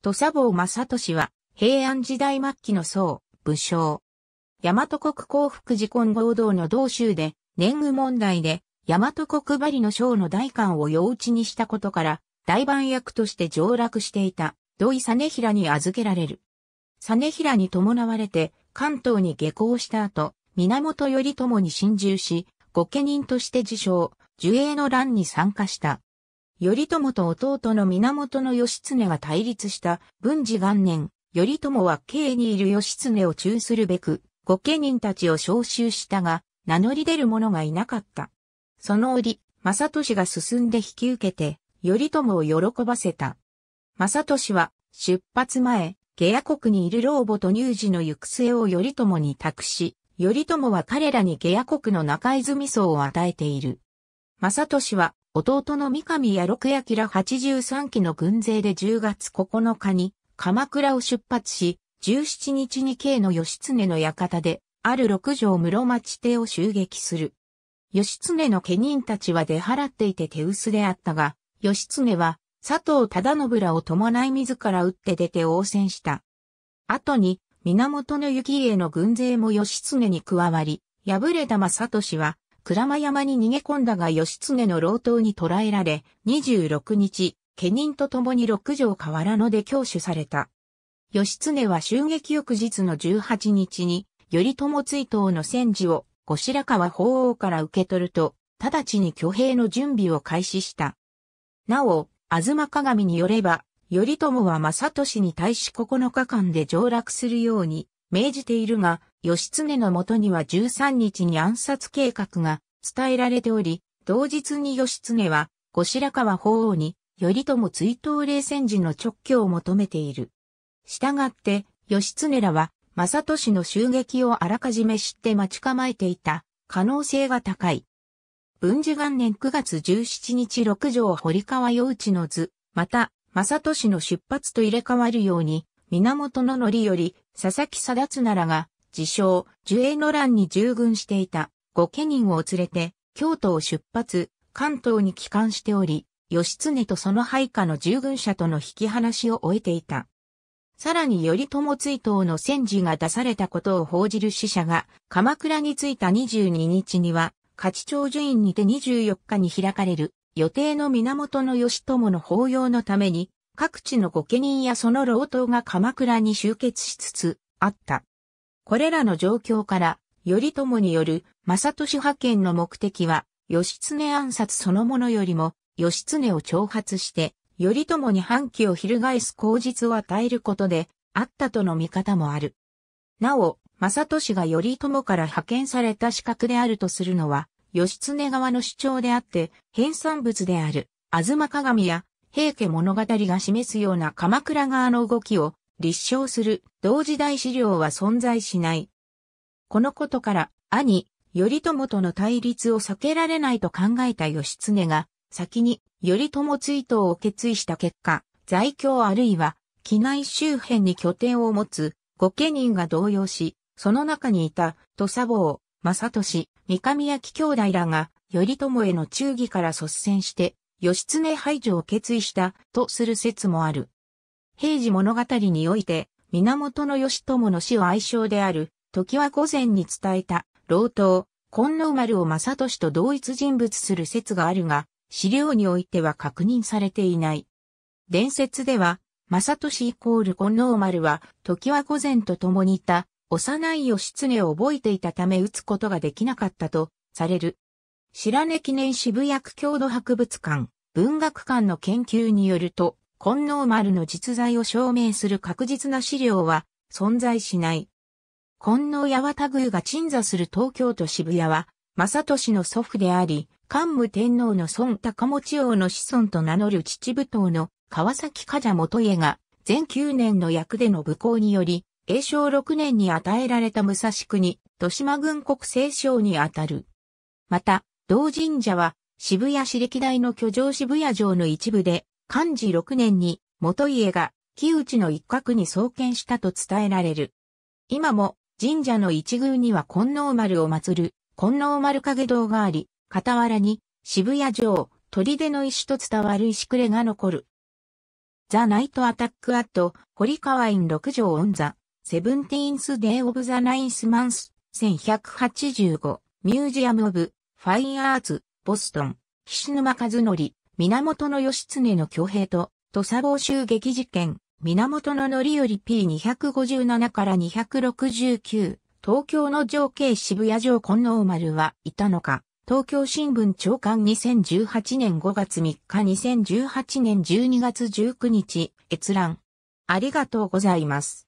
土佐坊正俊は、平安時代末期の僧、武将。大和国幸福寺金合同の同州で、年貢問題で、大和国張の将の代官を用打にしたことから、大番役として上洛していた、土井実平に預けられる。実平に伴われて、関東に下校した後、源頼朝に侵入し、御家人として自称、樹栄の乱に参加した。頼朝と弟の源義経が対立した文治元年、頼朝は京にいる義経を中するべく、御家人たちを召集したが、名乗り出る者がいなかった。その折、正俊が進んで引き受けて、頼朝を喜ばせた。正俊は、出発前、下野国にいる老母と乳児の行く末を頼朝に託し、頼朝は彼らに下野国の中泉荘を与えている。正俊は、弟の三上や六明ら83期の軍勢で10月9日に鎌倉を出発し、17日に慶の義経の館で、ある六条室町邸を襲撃する。義経の家人たちは出払っていて手薄であったが、義経は佐藤忠信らを伴い自ら撃って出て応戦した。後に、源の行家の軍勢も義経に加わり、敗れた正利は、鞍馬山に逃げ込んだが義経の老頭に捕らえられ、26日、家人と共に六条河原野で教取された。義経は襲撃翌日の18日に、頼朝追悼の戦時を後白河法皇から受け取ると、直ちに挙兵の準備を開始した。なお、東鏡によれば、頼朝は正俊に対し9日間で上落するように命じているが、義経のもとには13日に暗殺計画が伝えられており、同日に義経は、後白河法皇に、頼朝追悼冷戦時の直挙を求めている。したがって、義経らは、正俊の襲撃をあらかじめ知って待ち構えていた可能性が高い。文治元年9月17日六条堀川陽一の図、また、正俊の出発と入れ替わるように、源のりより、佐々木貞綱ならが、自称、樹栄の乱に従軍していた、御家人を連れて、京都を出発、関東に帰還しており、義経とその配下の従軍者との引き離しを終えていた。さらに頼朝追悼の戦時が出されたことを報じる使者が、鎌倉に着いた22日には、勝長寿院にて24日に開かれる、予定の源義朝の法要のために、各地の御家人やその老頭が鎌倉に集結しつつあった。これらの状況から、頼朝による正利派遣の目的は、義経暗殺そのものよりも、義経を挑発して、頼朝に反旗を翻す口実を与えることで、あったとの見方もある。なお、正利が頼朝から派遣された資格であるとするのは、義経側の主張であって、編纂物である、吾妻鏡や平家物語が示すような鎌倉側の動きを立証する同時代資料は存在しない。このことから兄、頼朝との対立を避けられないと考えた義経が先に頼朝追悼を決意した結果、在京あるいは機内周辺に拠点を持つ御家人が動揺し、その中にいた土佐坊、正俊、三上焼兄弟らが頼朝への忠義から率先して義経排除を決意したとする説もある。平時物語において、源義朝の死を愛称である、時は午前に伝えた、老頭、金能丸を正俊と同一人物する説があるが、資料においては確認されていない。伝説では、正俊イコール金能丸は、時は午前と共にいた、幼い義経を覚えていたため打つことができなかったと、される。白根記念渋谷区郷土博物館、文学館の研究によると、金納丸の実在を証明する確実な資料は存在しない。金納八幡宮が鎮座する東京都渋谷は、正俊の祖父であり、桓武天皇の孫高持王の子孫と名乗る秩父党の川崎家者元家が、全9年の役での武功により、永正6年に与えられた武蔵国、豊島軍国政省にあたる。また、同神社は渋谷市歴代の居城渋谷城の一部で、漢字6年に元家が木内の一角に創建したと伝えられる。今も神社の一宮には金納丸を祀る金納丸影堂があり、傍らに渋谷城、砦の石と伝わる石くれが残る。ザ・ナイト・アタック・アット、堀川院六条オンザ、セブンティーンス・デイ・オブ・ザ・ナインス・マンス、1185、ミュージアム・オブ、ファインアーツ、ボストン、岸沼和則、源義経の挙兵と、土佐防襲撃事件、源の則より P257 から269、東京の情景渋谷城金王丸はいたのか、東京新聞長官2018年5月3日2018年12月19日、閲覧。ありがとうございます。